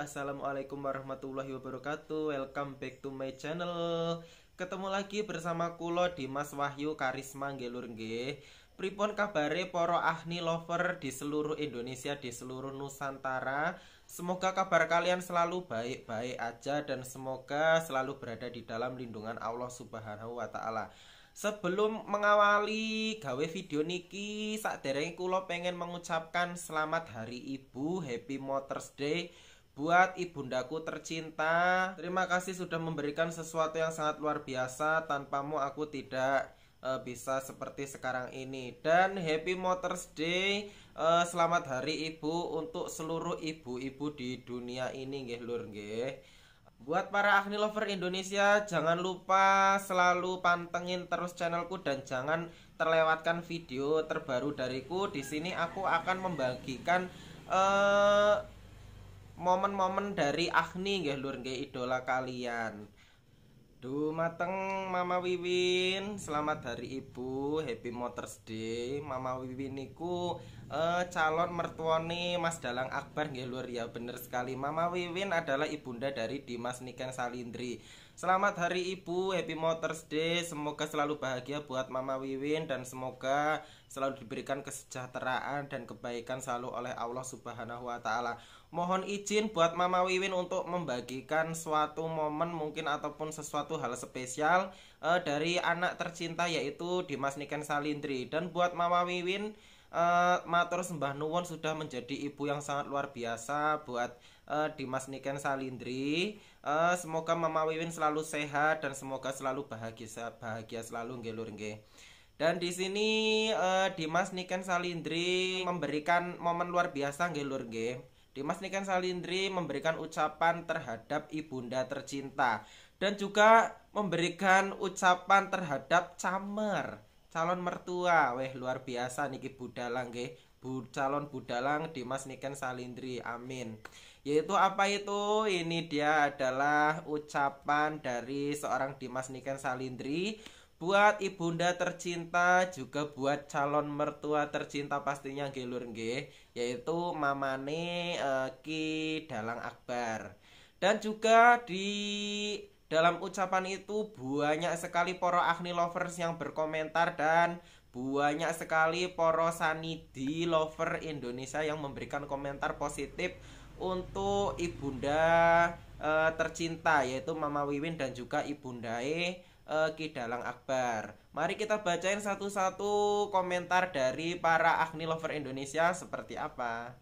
Assalamualaikum warahmatullahi wabarakatuh Welcome back to my channel Ketemu lagi bersama kulo Dimas Wahyu Karisma Ngelur Nge Pripon kabare poro ahni lover di seluruh Indonesia di seluruh Nusantara Semoga kabar kalian selalu baik-baik aja dan semoga selalu berada di dalam lindungan Allah Subhanahu wa taala. Sebelum mengawali gawe video niki, saat kulo pengen mengucapkan selamat hari ibu, happy Mother's Day buat ibundaku tercinta. Terima kasih sudah memberikan sesuatu yang sangat luar biasa. Tanpamu aku tidak uh, bisa seperti sekarang ini. Dan Happy Mother's Day. Uh, selamat Hari Ibu untuk seluruh ibu-ibu di dunia ini nggih Lur nggih. Buat para Agni Lover Indonesia, jangan lupa selalu pantengin terus channelku dan jangan terlewatkan video terbaru dariku. Di sini aku akan membagikan eh, momen-momen dari Agni nggih Lur nggih idola kalian. Duh mateng Mama Wiwin, selamat hari Ibu, Happy Mothers Day. Mama Wiwin niku uh, calon mertuane Mas Dalang Akbar nggih luar ya bener sekali. Mama Wiwin adalah ibunda dari Dimas Niken Salindri. Selamat hari Ibu, Happy Mothers Day. Semoga selalu bahagia buat Mama Wiwin dan semoga selalu diberikan kesejahteraan dan kebaikan selalu oleh Allah Subhanahu wa taala. Mohon izin buat Mama Wiwin untuk membagikan suatu momen mungkin ataupun sesuatu hal spesial uh, dari anak tercinta yaitu Dimas Niken Salindri dan buat Mama Wiwin uh, matur sembah nuwun sudah menjadi ibu yang sangat luar biasa buat eh, Dimas Niken Salindri. semoga Mama Wiwin selalu sehat dan semoga selalu bahagia bahagia selalu nggih lur nggih. Dan di sini uh, Dimas Niken Salindri memberikan momen luar biasa nggih lur nggih. Dimas Niken Salindri memberikan ucapan terhadap ibunda tercinta dan juga memberikan ucapan terhadap camer calon mertua. Weh luar biasa niki budalang nggih. Bu, calon budalang Dimas Niken Salindri. Amin. Yaitu apa itu? Ini dia adalah ucapan dari seorang Dimas Niken Salindri buat ibunda tercinta juga buat calon mertua tercinta pastinya gelur nge yaitu mamane uh, Ki Dalang Akbar dan juga di dalam ucapan itu banyak sekali poro Agni lovers yang berkomentar dan banyak sekali poro sanidi lover Indonesia yang memberikan komentar positif untuk ibunda e, tercinta yaitu Mama Wiwin dan juga ibundae uh, eh, Kidalang Akbar. Mari kita bacain satu-satu komentar dari para Agni Lover Indonesia seperti apa.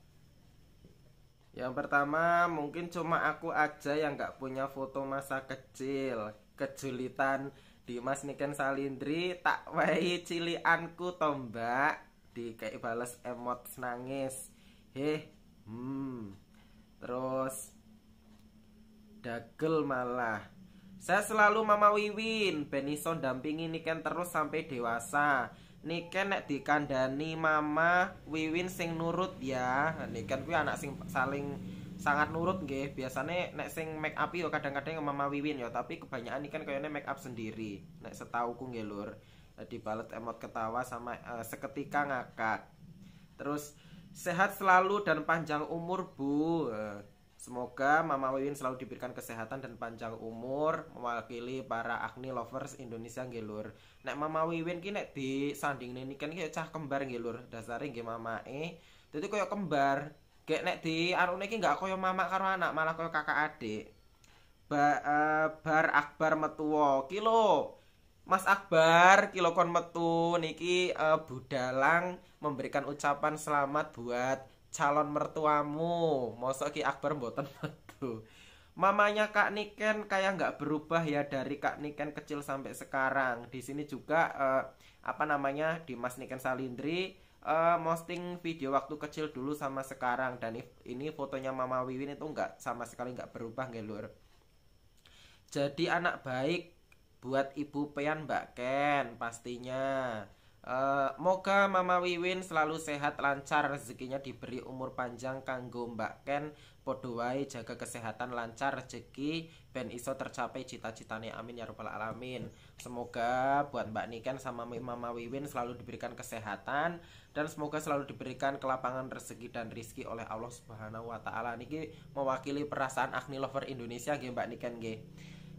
Yang pertama mungkin cuma aku aja yang nggak punya foto masa kecil Kejulitan Dimas Niken Salindri tak wahi cilianku tombak Di kayak balas emot nangis Heh hmm Terus Dagel malah saya selalu Mama Wiwin, Benison dampingi Niken terus sampai dewasa. Niken nek dikandani Mama Wiwin sing nurut ya. Niken kuwi anak sing saling sangat nurut nggih. Biasane nek sing make up yo kadang-kadang Mama Wiwin yo, tapi kebanyakan Niken kayaknya make up sendiri. Nek setauku nggih Lur. Eh, dibalet emot ketawa sama uh, seketika ngakak. Terus sehat selalu dan panjang umur Bu. Uh. Semoga Mama Wiwin selalu diberikan kesehatan dan panjang umur mewakili para acne lovers Indonesia nggih Lur. Nek Mama Wiwin ki nek disandingne kan ki cah kembar nggih Lur. Dasare nggih mamake. Dadi koyo kembar. Gek nek di anune ki nggak kau mama karena anak, malah kau kakak adik. Ba, uh, bar Akbar metuwo kilo. Mas Akbar kilo kon metu niki uh, budalang memberikan ucapan selamat buat calon mertuamu mosok ki akbar mboten metu mamanya kak Niken kayak nggak berubah ya dari kak Niken kecil sampai sekarang di sini juga eh, apa namanya di Mas Niken Salindri eh, posting video waktu kecil dulu sama sekarang dan ini fotonya Mama Wiwin itu nggak sama sekali nggak berubah nggak lur jadi anak baik buat ibu pean Mbak Ken pastinya Eh, moga Mama Wiwin selalu sehat lancar rezekinya diberi umur panjang kanggo Mbak Ken podo jaga kesehatan lancar rezeki ben iso tercapai cita citanya amin ya rabbal alamin. Semoga buat Mbak Niken sama Mama Wiwin selalu diberikan kesehatan dan semoga selalu diberikan kelapangan rezeki dan rizki oleh Allah Subhanahu wa taala. Niki mewakili perasaan Agni Lover Indonesia gih Mbak Niken gih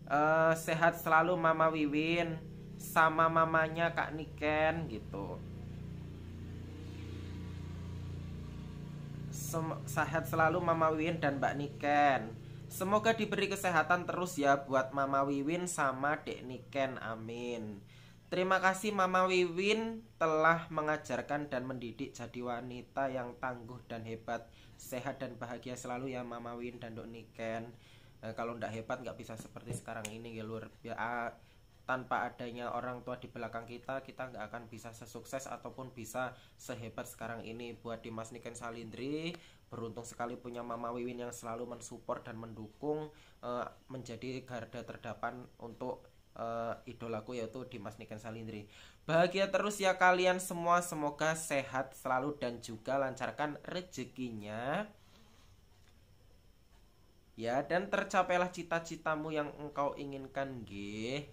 Uh, eh, sehat selalu Mama Wiwin sama mamanya Kak Niken gitu. Sem sehat selalu Mama Wiwin dan Mbak Niken. Semoga diberi kesehatan terus ya buat Mama Wiwin sama Dek Niken. Amin. Terima kasih Mama Wiwin telah mengajarkan dan mendidik jadi wanita yang tangguh dan hebat. Sehat dan bahagia selalu ya Mama Wiwin dan Dok Niken. Nah, kalau ndak hebat nggak bisa seperti sekarang ini ya luar biasa tanpa adanya orang tua di belakang kita kita nggak akan bisa sesukses ataupun bisa sehebat sekarang ini buat Dimas Niken Salindri beruntung sekali punya Mama Wiwin yang selalu mensupport dan mendukung uh, menjadi garda terdepan untuk uh, idolaku yaitu Dimas Niken Salindri. Bahagia terus ya kalian semua, semoga sehat selalu dan juga lancarkan rezekinya. Ya, dan tercapailah cita-citamu yang engkau inginkan, gih.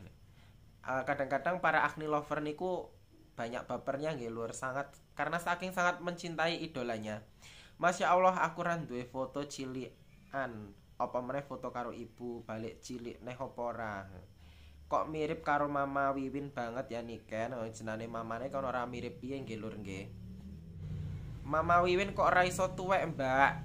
Eh, kadang-kadang para Agni lover niku banyak bapernya nggih luar sangat karena saking sangat mencintai idolanya. Masya Allah aku ran duwe foto cilikan apa meneh foto karo ibu balik cilik neh opora kok mirip karo mama Wiwin banget ya Niken oh, jenane mamane kan ora mirip piye nggih lur nggih Mama Wiwin kok ora iso tuwek mbak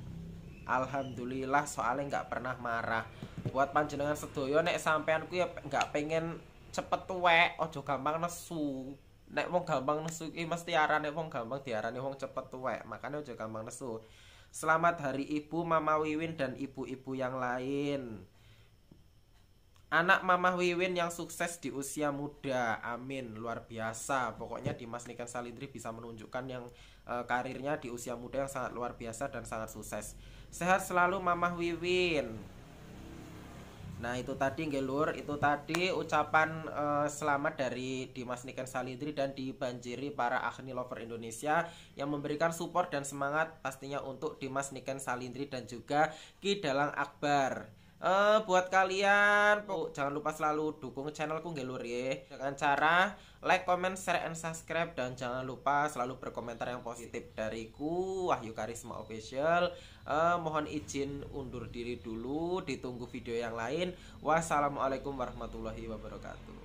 Alhamdulillah soalnya nggak pernah marah buat panjenengan sedoyo nek sampean ku ya nggak pengen cepet tuwek ojo gampang nesu nek wong gampang nesu iki mesti arane wong gampang diarani wong cepet tuwek makanya ojo gampang nesu Selamat Hari Ibu Mama Wiwin dan ibu-ibu yang lain. Anak Mama Wiwin yang sukses di usia muda, amin, luar biasa. Pokoknya Dimas Niken Salindri bisa menunjukkan yang e, karirnya di usia muda yang sangat luar biasa dan sangat sukses. Sehat selalu Mama Wiwin. Nah itu tadi Gelur, itu tadi ucapan uh, selamat dari Dimas Niken Salidri dan dibanjiri para Agni Lover Indonesia yang memberikan support dan semangat pastinya untuk Dimas Niken Salindri dan juga Ki Dalang Akbar uh, buat kalian oh, jangan lupa selalu dukung channelku ngelur ya dengan cara like, comment, share, and subscribe dan jangan lupa selalu berkomentar yang positif dariku Wahyu Karisma Official uh, mohon izin undur diri dulu ditunggu video yang lain wassalamualaikum warahmatullahi wabarakatuh